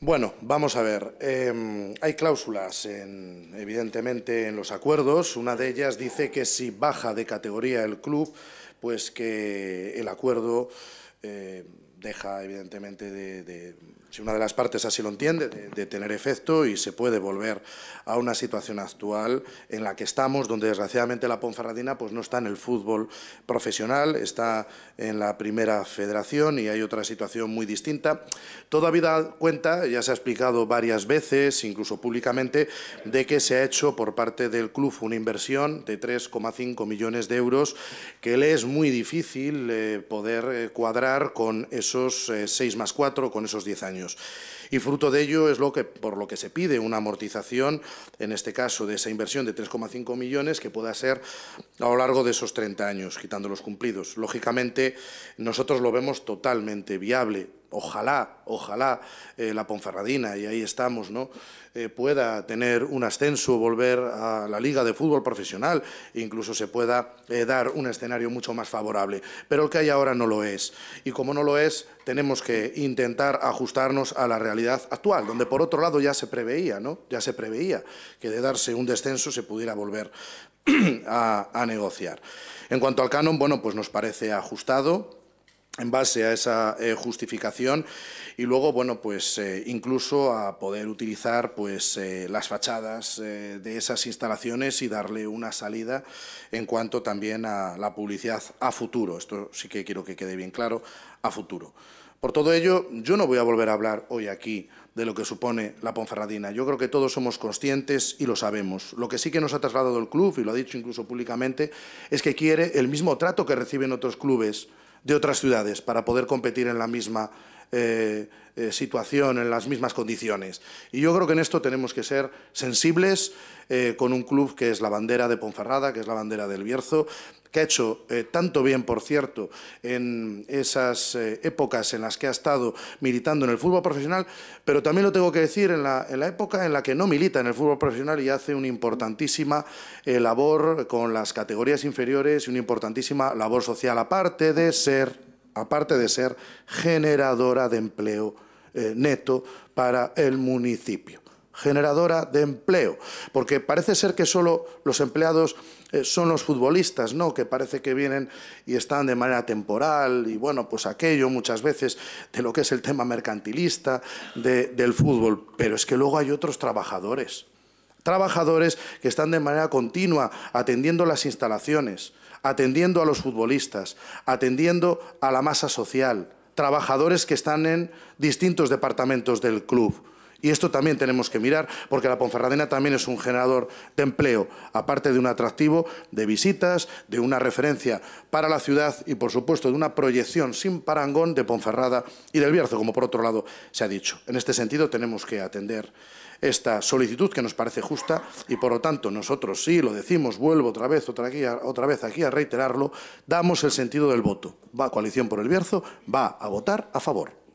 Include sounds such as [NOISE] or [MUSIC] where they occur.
Bueno, vamos a ver. Em, hay cláusulas, en, evidentemente, en los acuerdos. Una de ellas dice que si baja de categoría el club, pues que el acuerdo eh, deja evidentemente de, si una de las partes así lo entiende, de, tener efecto y se puede volver a una situación actual en la que estamos, donde desgraciadamente la Ponferradina pues, no está en el fútbol profesional, está en la primera federación y hay otra situación muy distinta. Todavía cuenta, ya se ha explicado varias veces, incluso públicamente, de que se ha hecho por parte del club una inversión de 3,5 millones de euros que le es muy difícil eh, poder eh, cuadrar con eso esos 6 eh, más 4, con esos 10 años. Y fruto de ello es lo que, por lo que se pide una amortización, en este caso, de esa inversión de 3,5 millones que pueda ser a lo largo de esos 30 años, quitando los cumplidos. Lógicamente, nosotros lo vemos totalmente viable ojalá, ojalá eh, la Ponferradina, y ahí estamos, ¿no? Eh, pueda tener un ascenso, volver a la Liga de Fútbol Profesional, incluso se pueda eh, dar un escenario mucho más favorable. Pero el que hay ahora no lo es. Y como no lo es, tenemos que intentar ajustarnos a la realidad actual, donde por otro lado ya se preveía, ¿no? Ya se preveía que de darse un descenso se pudiera volver [CLEARS THROAT] a, a negociar. En cuanto al canon, bueno, pues nos parece ajustado, en base a esa eh, justificación y luego, bueno, pues eh, incluso a poder utilizar pues eh, las fachadas de esas instalaciones y darle una salida en cuanto también a la publicidad a futuro. Esto sí que quiero que quede bien claro, a futuro. Por todo ello, yo no voy a volver a hablar hoy aquí de lo que supone la Ponferradina. Yo creo que todos somos conscientes y lo sabemos. Lo que sí que nos ha trasladado el club, y lo ha dicho incluso públicamente, es que quiere el mismo trato que reciben otros clubes de otras ciudades para poder competir en la misma eh, eh, situación, en las mismas condiciones. Y yo creo que en esto tenemos que ser sensibles eh, con un club que es la bandera de Ponferrada, que es la bandera del Bierzo, que ha hecho tanto bien, por cierto, en esas épocas en las que ha estado militando en el fútbol profesional, pero también lo tengo que decir en la, época en la que no milita en el fútbol profesional y hace una importantísima labor con las categorías inferiores y una importantísima labor social, aparte de ser aparte de ser generadora de empleo eh, neto para el municipio generadora de empleo, porque parece ser que solo los empleados eh, son los futbolistas, ¿no? Que parece que vienen y están de manera temporal y bueno, pues aquello muchas veces de lo que es el tema mercantilista del fútbol, pero es que luego hay otros trabajadores, trabajadores que están de manera continua atendiendo las instalaciones, atendiendo a los futbolistas, atendiendo a la masa social, trabajadores que están en distintos departamentos del club. Y esto también tenemos que mirar, porque la Ponferradina también es un generador de empleo, aparte de un atractivo de visitas, de una referencia para la ciudad y, por supuesto, de una proyección sin parangón de Ponferrada y del Bierzo, como por otro lado se ha dicho. En este sentido, tenemos que atender esta solicitud que nos parece justa y, por lo tanto, nosotros sí lo decimos, vuelvo otra vez, otra, aquí, vez aquí a reiterarlo, damos el sentido del voto. Va Coalición por el Bierzo, va a votar a favor.